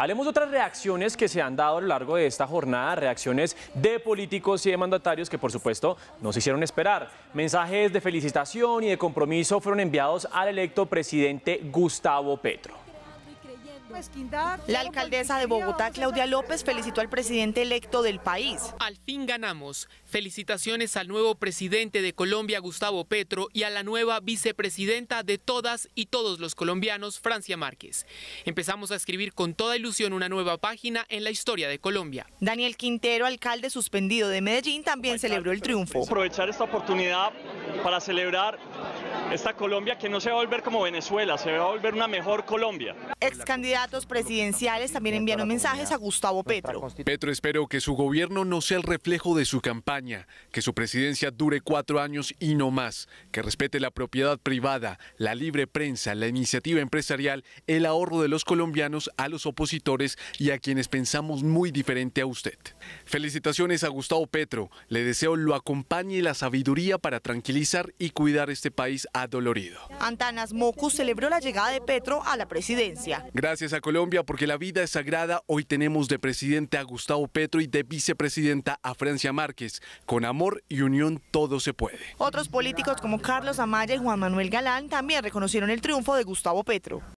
Hablemos de otras reacciones que se han dado a lo largo de esta jornada, reacciones de políticos y de mandatarios que por supuesto nos hicieron esperar. Mensajes de felicitación y de compromiso fueron enviados al electo presidente Gustavo Petro. La alcaldesa de Bogotá, Claudia López, felicitó al presidente electo del país. Al fin ganamos. Felicitaciones al nuevo presidente de Colombia, Gustavo Petro, y a la nueva vicepresidenta de todas y todos los colombianos, Francia Márquez. Empezamos a escribir con toda ilusión una nueva página en la historia de Colombia. Daniel Quintero, alcalde suspendido de Medellín, también celebró el triunfo. Aprovechar esta oportunidad para celebrar esta Colombia que no se va a volver como Venezuela, se va a volver una mejor Colombia. Ex candidatos presidenciales también enviaron mensajes a Gustavo Petro. Petro espero que su gobierno no sea el reflejo de su campaña, que su presidencia dure cuatro años y no más, que respete la propiedad privada, la libre prensa, la iniciativa empresarial, el ahorro de los colombianos a los opositores y a quienes pensamos muy diferente a usted. Felicitaciones a Gustavo Petro, le deseo lo acompañe la sabiduría para tranquilizar y cuidar este país adolorido. Antanas Mocus celebró la llegada de Petro a la presidencia. Gracias a Colombia porque la vida es sagrada. Hoy tenemos de presidente a Gustavo Petro y de vicepresidenta a Francia Márquez. Con amor y unión todo se puede. Otros políticos como Carlos Amaya y Juan Manuel Galán también reconocieron el triunfo de Gustavo Petro.